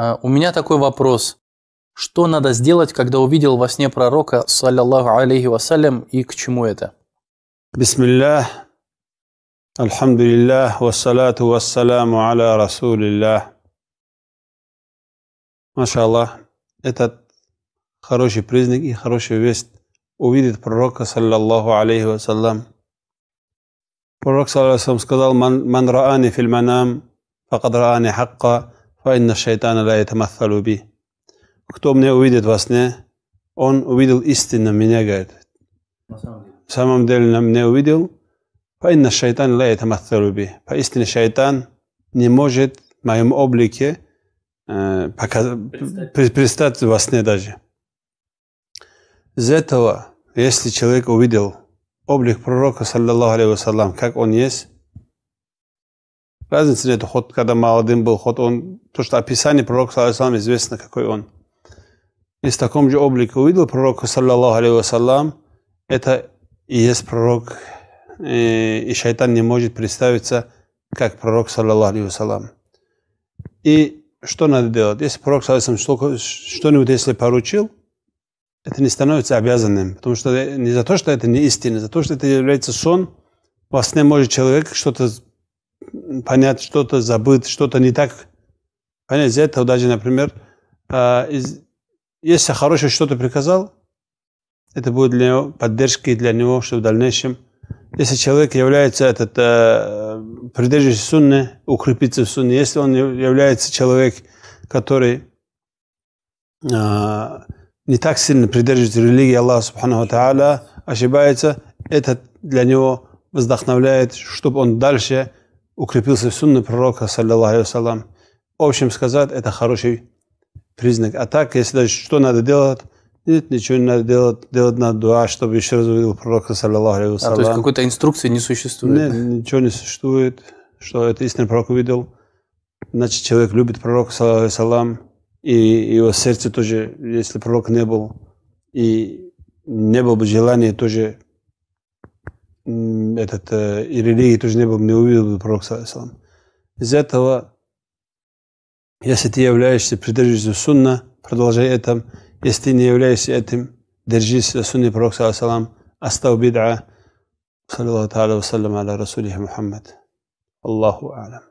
А, у меня такой вопрос. Что надо сделать, когда увидел во сне пророка, саллиллаху алейхи вассалям, и к чему это? Бисмиллях, алхамдулиллях, вассалату вассаламу аля расулиллях. Машаллах, этот хороший признак и хорошая весть увидит пророка, саллиллаху алейхи вассалям. Пророк, саллиллаху сказал, «Ман раани фильманам, факад раани хакка». «Файна шайтана ла ятамассалу би». Кто мне увидит во сне, он увидел истинно меня, говорит. В самом деле на меня увидел. «Файна шайтан ла ятамассалу би». Поистине шайтан не может в моем облике э, предстать во сне даже. Из этого, если человек увидел облик пророка, саллаллаху алейхи вассалам, как он есть, Разницы нет, ход, когда молодым был, ход он, то, что описание пророка, саллаху известно, какой он. И в таком же облике увидел пророка, саллаху алейхи это и есть пророк, э, и шайтан не может представиться как пророк, саллаху алейхи И что надо делать? Если пророк, что-нибудь, если поручил, это не становится обязанным, потому что не за то, что это не истина, за то, что это является сон, во сне может человек что-то понять, что-то забыт, что-то не так. Понять, из этого даже, например, а, из, если хорошее что-то приказал, это будет для него поддержкой для него, что в дальнейшем, если человек является этот э, придерживающий сунны, укрепиться в сунне, если он является человек, который э, не так сильно придерживается религии Аллаха Субхану Тааля, ошибается, это для него вдохновляет, чтобы он дальше укрепился в сунне пророка, саллиллаху алейхи В общем сказать, это хороший признак. А так, если даже что надо делать, нет, ничего не надо делать, делать надо дуа, чтобы еще раз увидел пророка, саллиллаху алейхи А, то есть какой-то инструкции не существует? Нет, ничего не существует, что это истинный пророк увидел. Значит, человек любит пророка, саллиллаху и его сердце тоже, если пророк не был, и не было бы желания тоже этот э, и религии тоже не был, не увидел бы пророк салам. Из этого, если ты являешься придерживаешься сунна, продолжай это. Если ты не являешься этим, держись за сунны пророк салам, остав бид'a. Саллиллаху та'аля вассалям аля расулихи Мухаммад. Аллаху алям.